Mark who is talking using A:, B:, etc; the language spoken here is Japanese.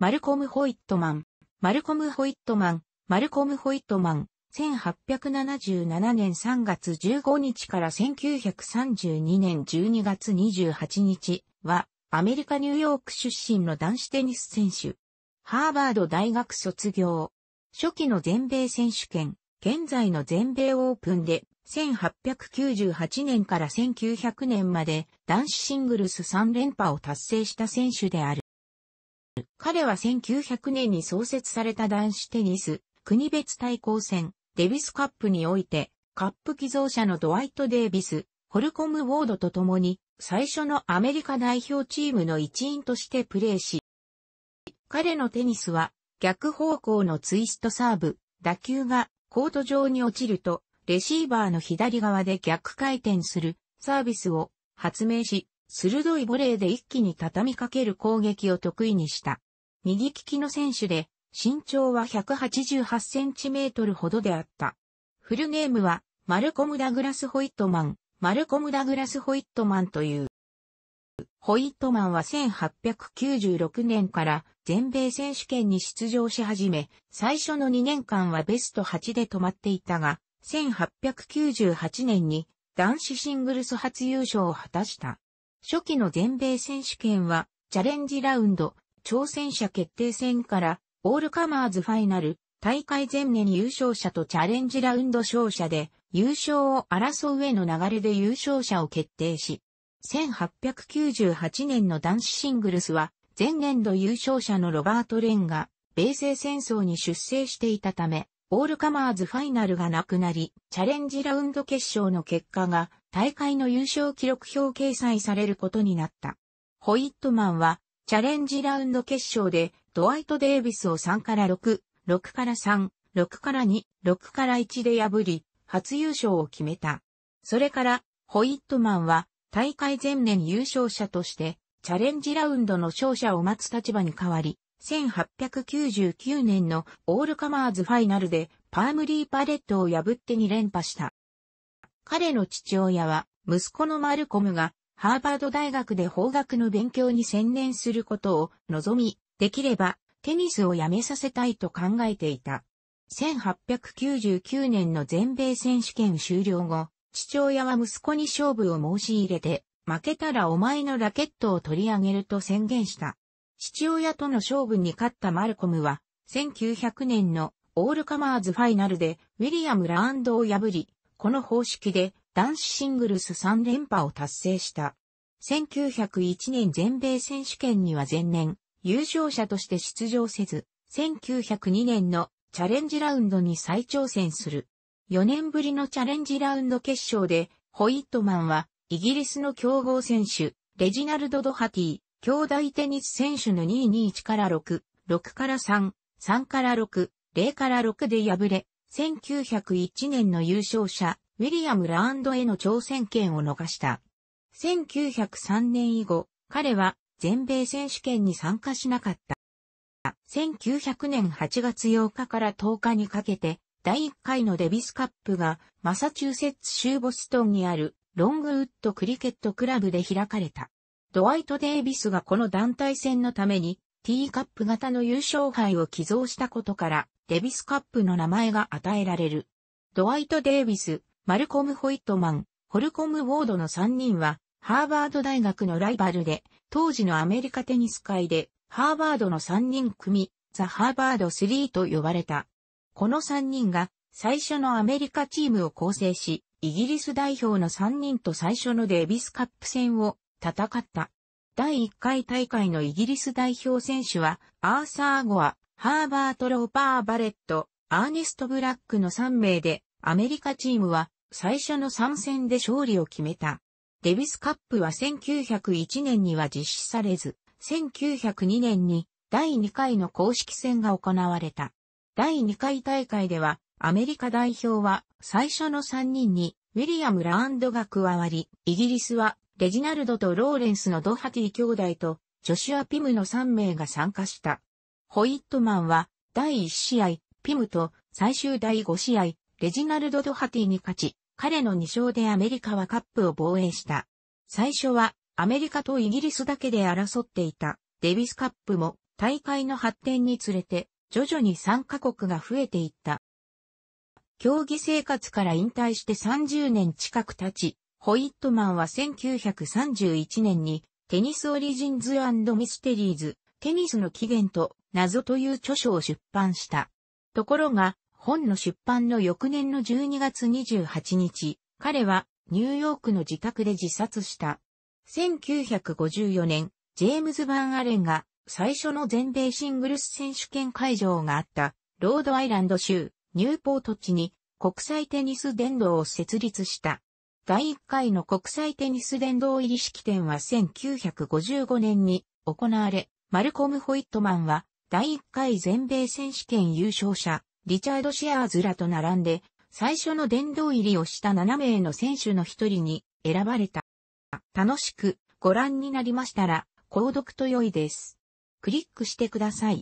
A: マルコム・ホイットマン。マルコム・ホイットマン。マルコム・ホイットマン。1877年3月15日から1932年12月28日は、アメリカ・ニューヨーク出身の男子テニス選手。ハーバード大学卒業。初期の全米選手権、現在の全米オープンで、1898年から1900年まで男子シングルス3連覇を達成した選手である。彼は1900年に創設された男子テニス、国別対抗戦、デビスカップにおいて、カップ寄贈者のドワイト・デービス、ホルコム・ウォードと共に、最初のアメリカ代表チームの一員としてプレーし、彼のテニスは逆方向のツイストサーブ、打球がコート上に落ちると、レシーバーの左側で逆回転するサービスを発明し、鋭いボレーで一気に畳みかける攻撃を得意にした。右利きの選手で、身長は188センチメートルほどであった。フルネームは、マルコム・ダグラス・ホイットマン、マルコム・ダグラス・ホイットマンという。ホイットマンは1896年から全米選手権に出場し始め、最初の2年間はベスト8で止まっていたが、1898年に男子シングルス初優勝を果たした。初期の全米選手権は、チャレンジラウンド、挑戦者決定戦から、オールカマーズファイナル、大会前年優勝者とチャレンジラウンド勝者で、優勝を争う上の流れで優勝者を決定し、1898年の男子シングルスは、前年度優勝者のロバート・レンが、米西戦争に出征していたため、オールカマーズファイナルがなくなり、チャレンジラウンド決勝の結果が、大会の優勝記録表掲載されることになった。ホイットマンは、チャレンジラウンド決勝で、ドワイト・デイビスを3から6、6から3、6から2、6から1で破り、初優勝を決めた。それから、ホイットマンは、大会前年優勝者として、チャレンジラウンドの勝者を待つ立場に変わり、1899年のオールカマーズファイナルでパームリーパレットを破って2連覇した。彼の父親は、息子のマルコムが、ハーバード大学で法学の勉強に専念することを望み、できれば、テニスをやめさせたいと考えていた。1899年の全米選手権終了後、父親は息子に勝負を申し入れて、負けたらお前のラケットを取り上げると宣言した。父親との勝負に勝ったマルコムは、1900年のオールカマーズファイナルでウィリアム・ラウンドを破り、この方式で男子シングルス3連覇を達成した。1901年全米選手権には前年、優勝者として出場せず、1902年のチャレンジラウンドに再挑戦する。4年ぶりのチャレンジラウンド決勝で、ホイットマンは、イギリスの強豪選手、レジナルド・ドハティ、兄弟テニス選手の2 2 1から6、6から3、3から6、0から6で敗れ、1901年の優勝者、ウィリアム・ランドへの挑戦権を逃した。1903年以後、彼は全米選手権に参加しなかった。1900年8月8日から10日にかけて、第1回のデビスカップがマサチューセッツ州ボストンにあるロングウッドクリケットクラブで開かれた。ドワイト・デイビスがこの団体戦のためにティーカップ型の優勝杯を寄贈したことからデビスカップの名前が与えられる。ドワイト・デイビス、マルコム・ホイットマン、ホルコム・ウォードの3人は、ハーバード大学のライバルで、当時のアメリカテニス界で、ハーバードの3人組、ザ・ハーバード3と呼ばれた。この3人が、最初のアメリカチームを構成し、イギリス代表の3人と最初のデビスカップ戦を戦った。第1回大会のイギリス代表選手は、アーサー・ゴア、ハーバート・ローパー・バレット、アーネスト・ブラックの3名で、アメリカチームは最初の参戦で勝利を決めた。デビスカップは1901年には実施されず、1902年に第2回の公式戦が行われた。第2回大会では、アメリカ代表は最初の3人にウィリアム・ラーンドが加わり、イギリスはレジナルドとローレンスのドハティ兄弟とジョシュア・ピムの3名が参加した。ホイットマンは、第1試合、ピムと最終第5試合、レジナルド・ドハティに勝ち、彼の2勝でアメリカはカップを防衛した。最初は、アメリカとイギリスだけで争っていた、デビスカップも、大会の発展につれて、徐々に参加国が増えていった。競技生活から引退して30年近く経ち、ホイットマンは1931年にテニスオリジンズミステリーズ、テニスの起源と謎という著書を出版した。ところが、本の出版の翌年の12月28日、彼はニューヨークの自宅で自殺した。1954年、ジェームズ・バン・アレンが最初の全米シングルス選手権会場があったロードアイランド州ニューポート地に国際テニス殿堂を設立した。第1回の国際テニス殿堂入り式典は1955年に行われ、マルコム・ホイットマンは第1回全米選手権優勝者、リチャード・シアーズらと並んで、最初の殿堂入りをした7名の選手の一人に選ばれた。楽しくご覧になりましたら、購読と良いです。クリックしてください。